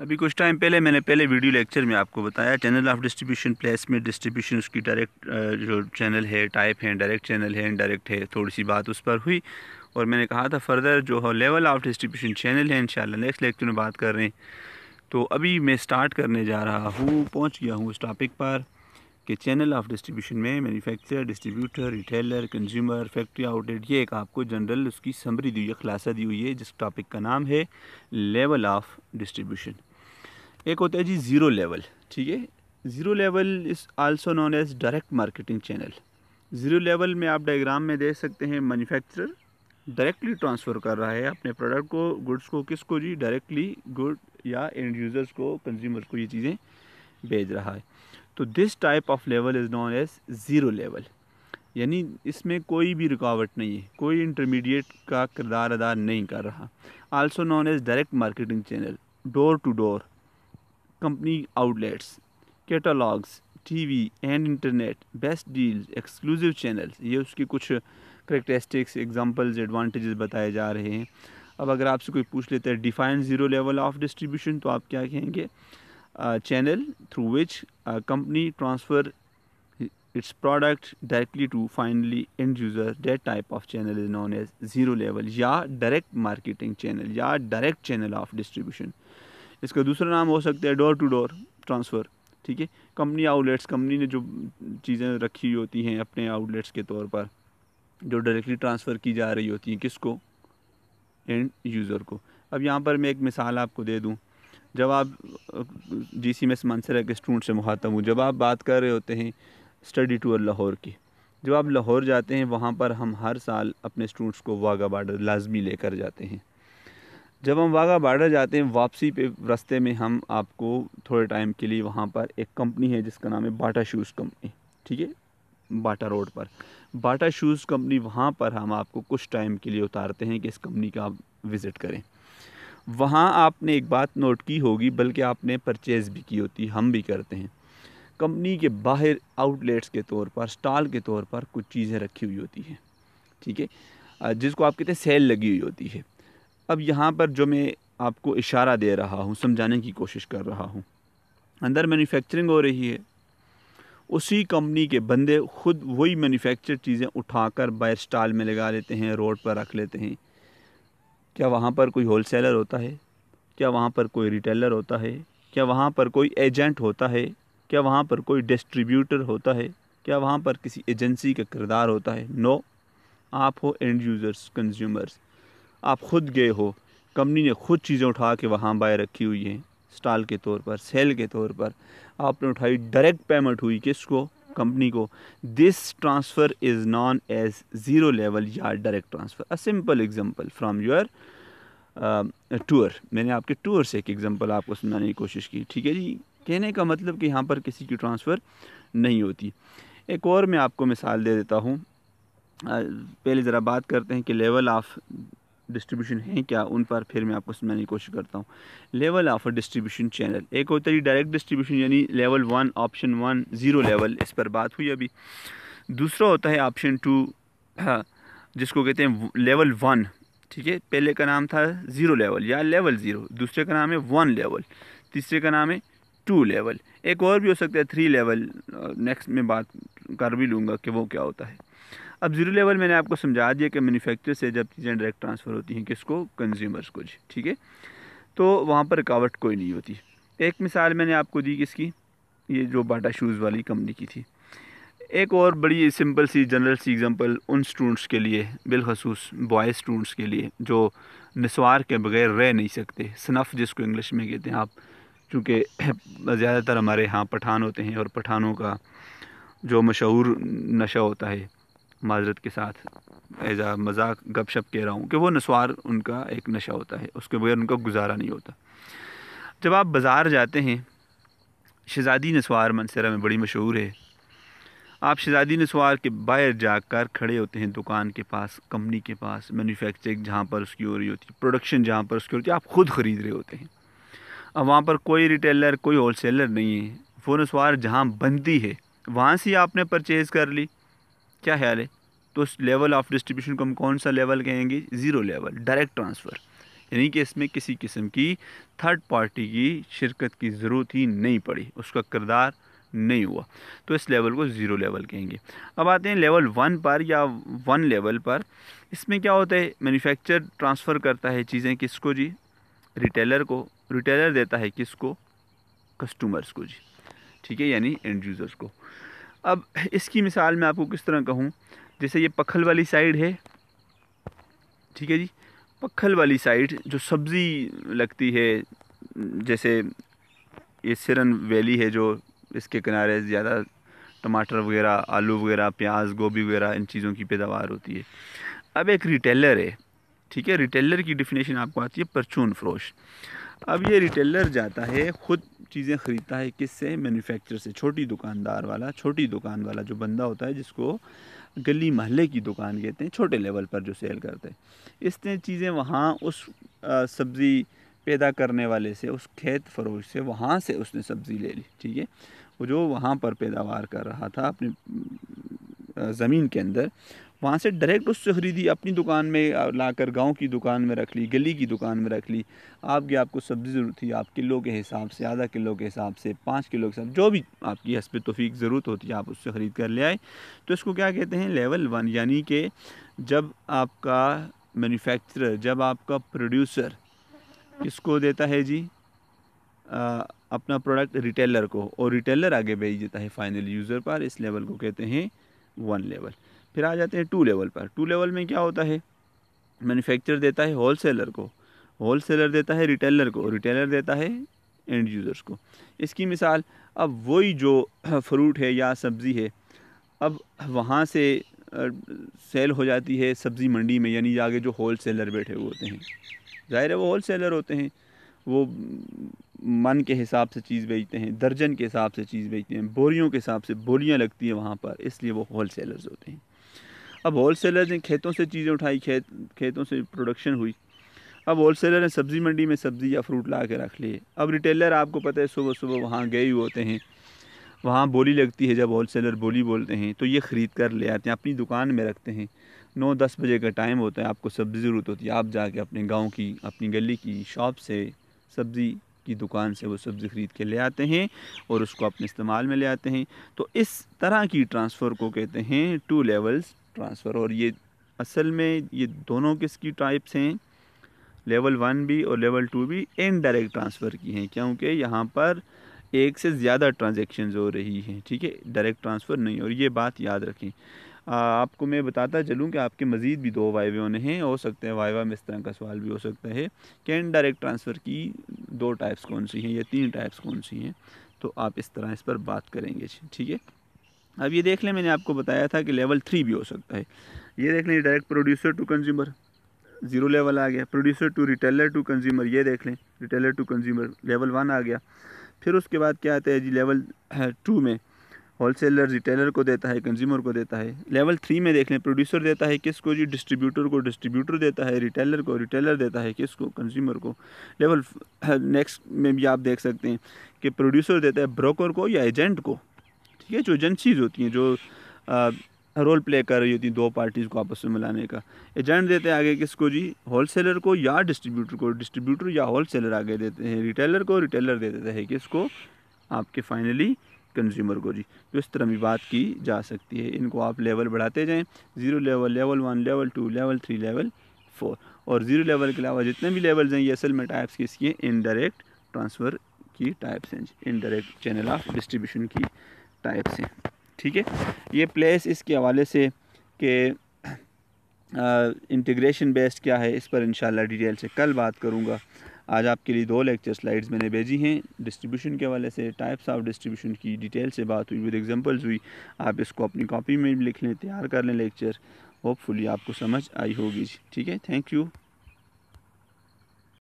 ابھی کچھ ٹائم پہلے میں نے پہلے ویڈیو لیکچر میں آپ کو بتایا چینل آف ڈسٹریبیوشن پلیس میں ڈسٹریبیوشن اس کی ڈائریکٹ جو چینل ہے ٹائپ ہیں ڈائریکٹ چینل ہے انڈائریکٹ ہے تھوڑی سی بات اس پر ہوئی اور میں نے کہا تھا فردر جو ہو لیول آف ڈسٹریبیوشن چینل ہے انشاءاللہ نیکسٹ لیکچر میں بات کر رہے ہیں تو ابھی میں سٹارٹ کرنے جا رہا ہوں پہنچ گیا ہوں اس ٹاپک پر کہ چینل آف ڈسٹریبیوشن میں manufacturer distributor retailer consumer factory let یہ ایک آپ کو جنرل اس کی سمری دی ہوئی ہے خلاصہ دی ہوئی ہے جس ٹاپک کا نام ہے لیول آف ڈسٹریبیوشن ایک ہوتا ہے جی زیرو لیول ٹھیک ہے zero level is also known as direct marketing channel zero level میں آپ ڈائیگرام میں دیکھ سکتے ہیں مینوفیکچرر ڈائریکٹلی ٹرانسفر کر رہا ہے اپنے پروڈکٹ کو گوڈس کو کس کو جی ڈائریکٹلی گوڈ یا یوزرس کو کنزیومر کو یہ چیزیں بھیج رہا ہے تو this type of level is known as zero level یعنی اس میں کوئی بھی رکاوٹ نہیں ہے کوئی انٹرمیڈیٹ کا کردار ادا نہیں کر رہا also known as direct marketing channel door to door company outlets catalogues T V and internet best deals exclusive channels یہ اس کی کچھ کریکٹرسٹکس ایگزامپلز ایڈوانٹیجز بتائے جا رہے ہیں اب اگر آپ سے کوئی پوچھ لیتا ہے define zero level of distribution تو آپ کیا کہیں گے channel through which company transfer its product directly to finally end user that type of channel is known as zero level یا ڈائریکٹ مارکیٹنگ چینل یا ڈائریکٹ چینل آف ڈسٹریبیوشن اس کا دوسرا نام ہو سکتا ہے ڈور ٹو ڈور ٹرانسفر ٹھیک ہے کمپنی آؤٹلیٹس کمپنی نے جو چیزیں رکھی ہوتی ہیں اپنے آؤٹ لیٹس کے طور پر جو ڈائریکٹلی ٹرانسفر کی جا رہی ہوتی ہیں کس کو اینڈ یوزر کو اب یہاں پر میں ایک مثال آپ کو دے دوں جب آپ جی سی میں سے ہے کہ اسٹوڈنٹس سے مخاطب ہوں جب آپ بات کر رہے ہوتے ہیں اسٹڈی ٹور لاہور کی جب آپ لاہور جاتے ہیں وہاں پر ہم ہر سال اپنے اسٹوڈنٹس کو واگا بارڈر لازمی لے کر جاتے ہیں جب ہم واگا بارڈر جاتے ہیں واپسی پہ رستے میں ہم آپ کو تھوڑے ٹائم کے لیے وہاں پر ایک کمپنی ہے جس کا نام ہے باٹا شوز کمپنی ٹھیک ہے باٹا روڈ پر باٹا شوز کمپنی وہاں پر ہم آپ کو کچھ ٹائم کے لیے اتارتے ہیں کہ اس کمپنی کا آپ وزٹ کریں وہاں آپ نے ایک بات نوٹ کی ہوگی بلکہ آپ نے پرچیز بھی کی ہوتی ہم بھی کرتے ہیں کمپنی کے باہر آؤٹ لیٹس کے طور پر سٹال کے طور پر کچھ چیزیں رکھی ہوئی ہوتی ہیں ٹھیک ہے جس کو آپ کہتے ہیں سیل لگی ہوئی ہوتی ہے اب یہاں پر جو میں آپ کو اشارہ دے رہا ہوں سمجھانے کی کوشش کر رہا ہوں اندر مینوفیکچرنگ ہو رہی ہے اسی کمپنی کے بندے خود وہی مینوفیکچر چیزیں اٹھا کر بائی اسٹال میں لگا لیتے ہیں روڈ پر رکھ لیتے ہیں کیا وہاں پر کوئی ہول سیلر ہوتا ہے کیا وہاں پر کوئی ریٹیلر ہوتا ہے کیا وہاں پر کوئی ایجنٹ ہوتا ہے کیا وہاں پر کوئی ڈسٹریبیوٹر ہوتا ہے کیا وہاں پر کسی ایجنسی کا کردار ہوتا ہے نو آپ ہو انڈ یوزرس کنزیومرس آپ خود گئے ہو کمپنی نے خود چیزیں اٹھا کے وہاں بائے رکھی ہوئی ہیں اسٹال کے طور پر سیل کے طور پر آپ نے اٹھائی ڈائریکٹ پیمنٹ ہوئی کس کو کمپنی کو this transfer is known as zero level یا direct transfer a simple example from your tour میں نے آپ کے ٹور سے ایک ایگزامپل آپ کو سنانے کی کوشش کی ٹھیک ہے جی کہنے کا مطلب کہ یہاں پر کسی کی ٹرانسفر نہیں ہوتی ایک اور میں آپ کو مثال دے دیتا ہوں پہلے ذرا بات کرتے ہیں کہ لیول آف ڈسٹریبیوشن ہیں کیا ان پر پھر میں آپ کو سمجھانے کی کوشش کرتا ہوں لیول آف ڈسٹریبیوشن چینل ایک ہوتا ہے جی ڈائریکٹ ڈسٹریبیوشن یعنی level one option one zero level اس پر بات ہوئی ابھی دوسرا ہوتا ہے آپشن ٹو ہاں، جس کو کہتے ہیں لیول ون ٹھیک ہے پہلے کا نام تھا زیرو لیول یا لیول زیرو دوسرے کا نام ہے ون لیول تیسرے کا نام ہے ٹو لیول ایک اور بھی ہو سکتا ہے تھری لیول نیکسٹ میں بات کر بھی لوں گا کہ وہ کیا ہوتا ہے اب زیرو لیول میں نے آپ کو سمجھا دیا کہ مینوفیکچر سے جب چیزیں ڈائریکٹ ٹرانسفر ہوتی ہیں کس کو کنزیومرس جی ٹھیک ہے تو وہاں پر رکاوٹ کوئی نہیں ہوتی ایک مثال میں نے آپ کو دی کس کی یہ جو باٹا شوز والی کمپنی کی تھی ایک اور بڑی سمپل سی جنرل سی ایگزامپل ان اسٹوڈنٹس کے لیے بالخصوص بوائے اسٹوڈنٹس کے لیے جو نسوار کے بغیر رہ نہیں سکتے صنف جس کو انگلش میں کہتے ہیں آپ چونکہ زیادہ تر ہمارے ہاں پٹھان ہوتے ہیں اور پٹھانوں کا جو مشہور نشہ ہوتا ہے معذرت کے ساتھ ایز مذاق گپ شپ کہہ رہا ہوں کہ وہ نسوار ان کا ایک نشہ ہوتا ہے اس کے بغیر ان کا گزارا نہیں ہوتا جب آپ بازار جاتے ہیں شہزادی نسوار منصرہ میں بڑی مشہور ہے آپ شہزادی نسوار کے باہر جا کر کھڑے ہوتے ہیں دکان کے پاس کمپنی کے پاس مینوفیکچرنگ جہاں پر اس کی ہو رہی ہوتی ہے پروڈکشن جہاں پر اس کی ہوتی ہے آپ خود خرید رہے ہوتے ہیں اب وہاں پر کوئی ریٹیلر کوئی ہول سیلر نہیں ہے وہ نسوار جہاں بنتی ہے وہاں سے آپ نے پرچیز کر لی کیا خیال ہے تو اس لیول آف ڈسٹریبیوشن کو ہم کون سا لیول کہیں گے زیرو لیول ڈائریکٹ ٹرانسفر یعنی کہ اس میں کسی قسم کی تھرڈ پارٹی کی شرکت کی ضرورت ہی نہیں پڑی اس کا کردار نہیں ہوا تو اس لیول کو زیرو لیول کہیں گے اب آتے ہیں لیول ون پر یا ون لیول پر اس میں کیا ہوتا ہے مینوفیکچر ٹرانسفر کرتا ہے چیزیں کس کو جی ریٹیلر کو ریٹیلر دیتا ہے کس کو کسٹمرس کو جی ٹھیک ہے یعنی انجوزرس کو اب اس کی مثال میں آپ کو کس طرح کہوں جیسے یہ پکھل والی سائڈ ہے ٹھیک ہے جی پکھل والی سائڈ جو سبزی لگتی ہے جیسے یہ سرن ویلی ہے جو اس کے کنارے زیادہ ٹماٹر وغیرہ آلو وغیرہ پیاز گوبھی وغیرہ ان چیزوں کی پیداوار ہوتی ہے اب ایک ریٹیلر ہے ٹھیک ہے ریٹیلر کی ڈیفینیشن آپ کو آتی ہے پرچون فروش اب یہ ریٹیلر جاتا ہے خود چیزیں خریدتا ہے کس سے مینوفیکچر سے چھوٹی دکاندار والا چھوٹی دکان والا جو بندہ ہوتا ہے جس کو گلی محلے کی دکان کہتے ہیں چھوٹے لیول پر جو سیل کرتے ہیں اس نے چیزیں وہاں اس سبزی پیدا کرنے والے سے اس کھیت فروش سے وہاں سے اس نے سبزی لے لی ٹھیک ہے وہ جو وہاں پر پیداوار کر رہا تھا اپنی زمین کے اندر وہاں سے ڈائریکٹ اس سے خریدی اپنی دکان میں لا کر گاؤں کی دکان میں رکھ لی گلی کی دکان میں رکھ لی آپ کی آپ کو سبزی ضرورت تھی آپ کلو کے حساب سے آدھا کلو کے حساب سے پانچ کلو کے حساب جو بھی آپ کی حسب توفیق ضرورت ہوتی ہے آپ اس سے خرید کر لے آئے تو اس کو کیا کہتے ہیں لیول ون یعنی کہ جب آپ کا مینوفیکچرر جب آپ کا پروڈیوسر کس کو دیتا ہے جی اپنا پروڈکٹ ریٹیلر کو اور ریٹیلر آگے بھیج دیتا ہے فائنل یوزر پر اس لیول کو کہتے ہیں ون لیول پھر آ جاتے ہیں ٹو لیول پر ٹو لیول میں کیا ہوتا ہے مینوفیکچر دیتا ہے ہول سیلر کو ہول سیلر دیتا ہے ریٹیلر کو ریٹیلر دیتا ہے اینڈ یوزرس کو اس کی مثال اب وہی جو فروٹ ہے یا سبزی ہے اب وہاں سے سیل ہو جاتی ہے سبزی منڈی میں یعنی جا کے جو ہول سیلر بیٹھے ہوئے ہوتے ہیں ظاہر ہے وہ ہول سیلر ہوتے ہیں وہ من کے حساب سے چیز بیچتے ہیں درجن کے حساب سے چیز بیچتے ہیں بوریوں کے حساب سے بوریاں لگتی ہیں وہاں پر اس لیے وہ ہول سیلرز ہوتے ہیں اب ہول سیلر نے کھیتوں سے چیزیں اٹھائی کھیت کھیتوں سے پروڈکشن ہوئی اب ہول سیلر نے سبزی منڈی میں سبزی یا فروٹ لا کے رکھ لیے اب ریٹیلر آپ کو پتہ ہے صبح صبح وہاں گئے ہوئے ہوتے ہیں وہاں بولی لگتی ہے جب ہول سیلر بولی بولتے ہیں تو یہ خرید کر لے آتے ہیں اپنی دکان میں رکھتے ہیں نو دس بجے کا ٹائم ہوتا ہے آپ کو سبزی ضرورت ہوتی ہے آپ جا کے اپنے گاؤں کی اپنی گلی کی شاپ سے سبزی کی دکان سے وہ سبزی خرید کے لے آتے ہیں اور اس کو اپنے استعمال میں لے آتے ہیں تو اس طرح کی ٹرانسفر کو کہتے ہیں ٹو لیولز ٹرانسفر اور یہ اصل میں یہ دونوں کس کی ٹائپس ہیں لیول ون بھی اور لیول ٹو بھی ان ڈائریکٹ ٹرانسفر کی ہیں کیونکہ یہاں پر ایک سے زیادہ ٹرانزیکشنز ہو رہی ہیں ٹھیک ہے ڈائریکٹ ٹرانسفر نہیں اور یہ بات یاد رکھیں آپ کو میں بتاتا چلوں کہ آپ کے مزید بھی دو وائی ہونے ہیں ہو سکتے ہیں وائی میں اس طرح کا سوال بھی ہو سکتا ہے کہ ان ڈائریکٹ ٹرانسفر کی دو ٹائپس کون سی ہیں یا تین ٹائپس کون سی ہیں تو آپ اس طرح اس پر بات کریں گے ٹھیک ہے اب یہ دیکھ لیں میں نے آپ کو بتایا تھا کہ لیول تھری بھی ہو سکتا ہے یہ دیکھ لیں direct producer to consumer zero level آ گیا producer to retailer to consumer یہ دیکھ لیں retailer to consumer level one آ گیا پھر اس کے بعد کیا آتا ہے جی لیول ٹو میں ہول سیلر ریٹیلر کو دیتا ہے کنزیومر کو دیتا ہے لیول تھری میں دیکھ لیں پروڈیوسر دیتا ہے کس کو جی ڈسٹریبیوٹر کو ڈسٹریبیوٹر دیتا ہے ریٹیلر کو ریٹیلر دیتا ہے کس کو کنزیومر کو لیول نیکسٹ میں بھی آپ دیکھ سکتے ہیں کہ پروڈیوسر دیتا ہے بروکر کو یا ایجنٹ کو ہے جو ایجنسیز ہوتی ہیں جو رول پلے کر رہی ہوتی ہیں دو پارٹیز کو آپس میں ملانے کا ایجنٹ دیتے ہیں آگے کس کو جی ہول سیلر کو یا ڈسٹریبیوٹر کو ڈسٹریبیوٹر یا ہول سیلر آگے دیتے ہیں ریٹیلر کو ریٹیلر دے دیتے ہیں کس کو آپ کے فائنلی کنزیومر کو جی تو اس طرح بھی بات کی جا سکتی ہے ان کو آپ لیول بڑھاتے جائیں zero level level one level two level three level four اور زیرو لیول کے علاوہ جتنے بھی لیولز ہیں یہ اصل میں ٹائپس کی اس کی انڈائریکٹ ٹرانسفر کی ٹائپس ہیں جی انڈائریکٹ چینل آف ڈسٹریبیوشن کی ٹائپ سے ٹھیک ہے یہ پلیس اس کے حوالے سے کہ انٹیگریشن بیسڈ کیا ہے اس پر انشاءاللہ ڈیٹیل سے کل بات کروں گا آج آپ کے لیے دو لیکچر سلائیڈز میں نے بھیجی ہیں ڈسٹریبیوشن کے حوالے سے ٹائپس آف ڈسٹریبیوشن کی ڈیٹیل سے بات ہوئی ود ایگزامپلز ہوئی آپ اس کو اپنی کاپی میں لکھ لیں تیار کر لیں لیکچر ہوپ فلی آپ کو سمجھ آئی ہوگی ٹھیک ہے تھینک یو